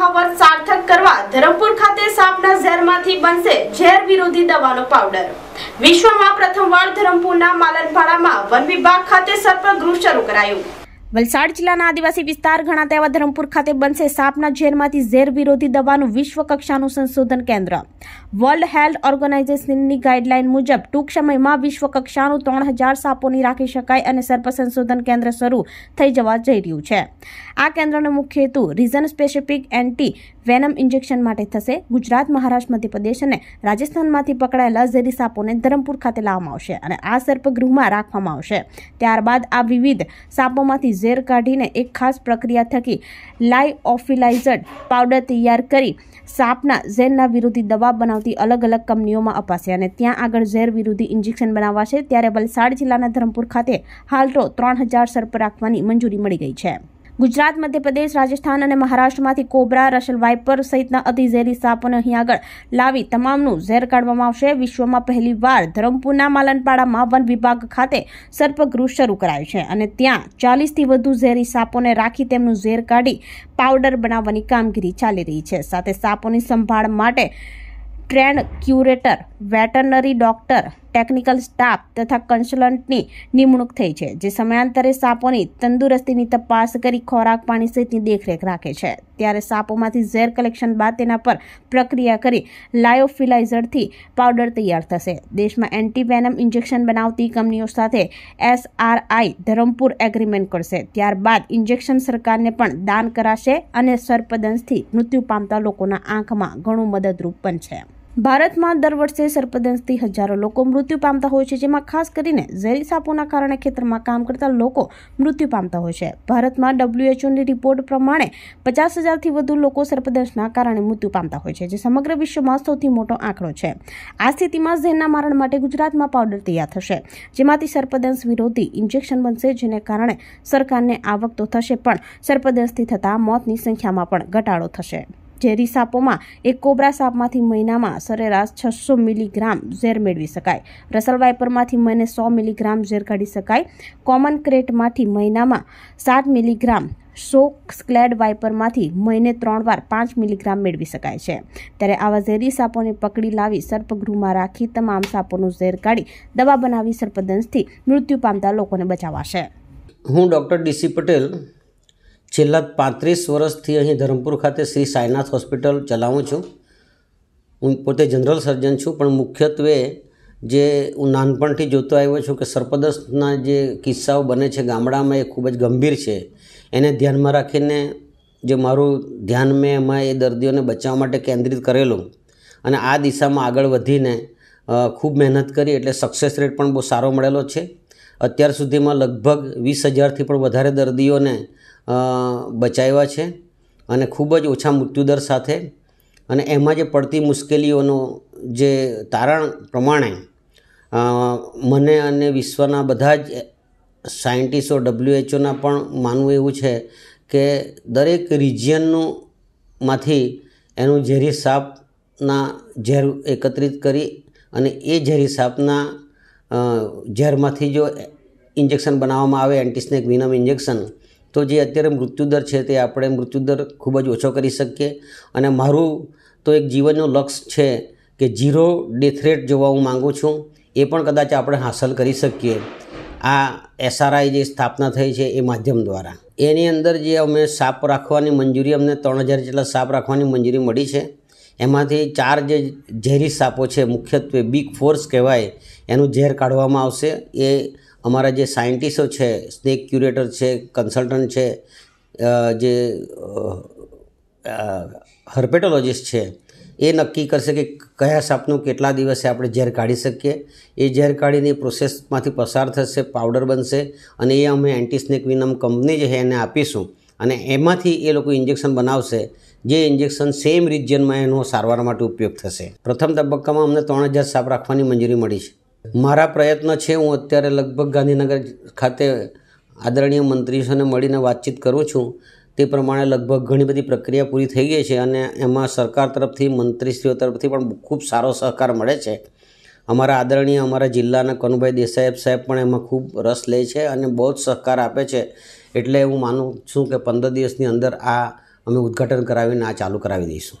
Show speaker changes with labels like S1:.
S1: કહાવત સાર્થક કરવા ધરમપુર ખાતે સાપના ઝેરમાંથી બનશે ઝેર વિરોધી દવાનો પાવડર વિશ્વમાં પ્રથમવાર ધરમપુરના માલનપાડામાં વન વિભાગ ખાતે સર્પગૃહ શરૂ કરાયું વલસાડ જિલ્લાના આદિવાસી વિસ્તાર ઘણા તેવા ધરમપુર ખાતે બનશે સાપના ઝેરમાંથી ઝેર વિરોધી દવાનું વિશ્વ કક્ષાનું સંશોધન કેન્દ્ર વર્લ્ડ હેલ્થ ઓર્ગેનાઇઝેશનની ગાઈડલાઇન મુજબ ટૂંક સમયમાં વિશ્વ કક્ષાનું ત્રણ હજાર સાપોની રાખી શકાય અને સર્પ સંશોધન કેન્દ્ર શરૂ થઈ જવા જઈ રહ્યું છે આ કેન્દ્રનો મુખ્ય હેતુ region specific anti venom injection માટે થશે ગુજરાત મહારાષ્ટ્ર મધ્યપ્રદેશ અને રાજસ્થાનમાંથી પકડાયેલા ઝેરી સાપોને ધરમપુર ખાતે લાવવામાં આવશે અને આ સર્પગૃહમાં રાખવામાં આવશે ત્યારબાદ આ વિવિધ સાપોમાંથી ઝેર કાઢીને એક ખાસ પ્રક્રિયા થકી લાઇઓફિલાઇઝડ પાવડર તૈયાર કરી સાપના ઝેરના વિરોધી દવા બનાવતી અલગ અલગ કંપનીઓમાં અપાશે અને ત્યાં આગળ ઝેર વિરોધી ઇન્જેક્શન બનાવાશે ત્યારે વલસાડ જિલ્લાના ધરમપુર ખાતે હાલ તો ત્રણ હજાર સર્પ રાખવાની મંજૂરી મળી ગઈ છે ગુજરાત મધ્યપ્રદેશ રાજસ્થાન અને મહારાષ્ટ્રમાંથી કોબરા રશલ વાઇપર સહિતના અતિ ઝેરી સાપોને અહીં આગળ લાવી તમામનું ઝેર કાઢવામાં આવશે વિશ્વમાં પહેલીવાર ધરમપુરના માલનપાડામાં વન વિભાગ ખાતે સર્પગૃહ શરૂ કરાયું છે અને ત્યાં ચાલીસથી વધુ ઝેરી સાપોને રાખી તેમનું ઝેર કાઢી પાવડર બનાવવાની કામગીરી ચાલી રહી છે સાથે સાપોની સંભાળ માટે trained curator veterinary doctor technical staff તથા કન્સલન્ટની નિમણૂક થઈ છે જે સમયાંતરે સાપોની તંદુરસ્તીની તપાસ કરી ખોરાક પાણી સહિતની દેખરેખ રાખે છે ત્યારે સાપોમાંથી ઝેર કલેક્શન બાદ તેના પર પ્રક્રિયા કરી લાયોફિલાઇઝરથી પાવડર તૈયાર થશે દેશમાં એન્ટીવેનમ ઇન્જેક્શન બનાવતી કંપનીઓ સાથે એસઆરઆઈ ધરમપુર એગ્રીમેન્ટ કરશે ત્યારબાદ ઇન્જેક્શન સરકારને પણ દાન કરાશે અને સર્પદંશથી મૃત્યુ પામતા લોકોના આંખમાં ઘણું મદદરૂપ બનશે ભારતમાં દર વર્ષે સર્પદંશથી હજારો લોકો મૃત્યુ પામતા હોય છે જેમાં ખાસ કરીને ઝેરી સાપોના કારણે ખેતરમાં કામ કરતા લોકો મૃત્યુ પામતા હોય છે ભારતમાં ડબ્લ્યુએચઓની રિપોર્ટ પ્રમાણે પચાસ હજારથી વધુ લોકો સર્પદંશના કારણે મૃત્યુ પામતા હોય છે જે સમગ્ર વિશ્વમાં સૌથી મોટો આંકડો છે આ સ્થિતિમાં ઝેરના મારણ માટે ગુજરાતમાં પાવડર તૈયાર થશે જેમાંથી સર્પદંશ વિરોધી ઇન્જેક્શન બનશે જેને કારણે સરકારને આવક તો થશે પણ સર્પદંશથી થતા મોતની સંખ્યામાં પણ ઘટાડો થશે ઝેરી સાપોમાં એક કોબ્રા સાપમાંથી મહિનામાં સરેરાશ છસો મિલીગ્રામ ઝેર મેળવી શકાય રસલ વાઇપરમાંથી મહિને સો મિલીગ્રામ ઝેર કાઢી શકાય કોમન ક્રેટમાંથી મહિનામાં સાત મિલીગ્રામ સો સ્કલેડ વાઇપરમાંથી મહિને ત્રણ વાર પાંચ મિલીગ્રામ મેળવી શકાય છે ત્યારે આવા ઝેરી સાપોને પકડી લાવી સર્પગૃહમાં રાખી તમામ સાપોનું ઝેર કાઢી દવા બનાવી સર્પદંશથી મૃત્યુ પામતા લોકોને બચાવાશે
S2: હું ડૉક્ટર ડીસી પટેલ છેલ્લા પાંત્રીસ વર્ષથી અહીં ધરમપુર ખાતે શ્રી સાઈનાથ હોસ્પિટલ ચલાવું છું હું પોતે જનરલ સર્જન છું પણ મુખ્યત્વે જે હું નાનપણથી જોતો આવ્યો છું કે સર્પદસ્તના જે કિસ્સાઓ બને છે ગામડામાં એ ખૂબ જ ગંભીર છે એને ધ્યાનમાં રાખીને જે મારું ધ્યાન મેં એમાં એ દર્દીઓને બચાવવા માટે કેન્દ્રિત કરેલું અને આ દિશામાં આગળ વધીને ખૂબ મહેનત કરી એટલે સક્સેસ રેટ પણ બહુ સારો મળેલો છે અત્યાર સુધીમાં લગભગ વીસ હજારથી પણ વધારે દર્દીઓને બચાવ્યા છે અને ખૂબ જ ઓછા મૃત્યુદર સાથે અને એમાં જે પડતી મુશ્કેલીઓનો જે તારણ પ્રમાણે મને અને વિશ્વના બધા જ સાયન્ટિસ્ટો ડબ્લ્યુએચઓના પણ માનવું એવું છે કે દરેક રિજિયનનું માંથી એનું ઝેરી સાપના ઝેર એકત્રિત કરી અને એ ઝેરી સાપના ઝેરમાંથી જો ઇન્જેક્શન બનાવવામાં આવે એન્ટીસ્નેક વિનમ ઇન્જેક્શન તો જે અત્યારે મૃત્યુદર છે તે આપણે મૃત્યુદર ખૂબ જ ઓછો કરી શકીએ અને મારું તો એક જીવનનું લક્ષ્ય છે કે ઝીરો ડેથ રેટ જોવા હું માગું છું એ પણ કદાચ આપણે હાંસલ કરી શકીએ આ એસઆરઆઈ જે સ્થાપના થઈ છે એ માધ્યમ દ્વારા એની અંદર જે અમે સાપ રાખવાની મંજૂરી અમને ત્રણ હજાર જેટલા સાપ રાખવાની મંજૂરી મળી છે એમાંથી ચાર જે ઝેરી સાપો છે મુખ્યત્વે બિગ ફોર્સ કહેવાય એનું ઝેર કાઢવામાં આવશે એ અમારા જે સાયન્ટિસ્ટો છે સ્નેક ક્યુરેટર છે કન્સલ્ટન્ટ છે જે હર્પેટોલોજીસ્ટ છે એ નક્કી કરશે કે કયા સાપનું કેટલા દિવસે આપણે ઝેર કાઢી શકીએ એ ઝેર કાઢીને પ્રોસેસમાંથી પસાર થશે પાવડર બનશે અને એ અમે એન્ટીસ્નેક વિનમ કંપની જે છે એને આપીશું અને એમાંથી એ લોકો ઇન્જેક્શન બનાવશે જે ઇન્જેક્શન સેમ રિજિયનમાં એનો સારવાર માટે ઉપયોગ થશે પ્રથમ તબક્કામાં અમને ત્રણ હજાર સાપ રાખવાની મંજૂરી મળી છે મારા પ્રયત્ન છે હું અત્યારે લગભગ ગાંધીનગર ખાતે આદરણીય મંત્રીશ્રીને મળીને વાતચીત કરું છું તે પ્રમાણે લગભગ ઘણી બધી પ્રક્રિયા પૂરી થઈ ગઈ છે અને એમાં સરકાર તરફથી મંત્રીશ્રીઓ તરફથી પણ ખૂબ સારો સહકાર મળે છે અમારા આદરણીય અમારા જિલ્લાના કનુભાઈ દેસાઈ સાહેબ પણ એમાં ખૂબ રસ લે છે અને બહુ જ સહકાર આપે છે એટલે હું માનું છું કે પંદર દિવસની અંદર આ અમે ઉદ્ઘાટન કરાવીને આ ચાલુ કરાવી દઈશું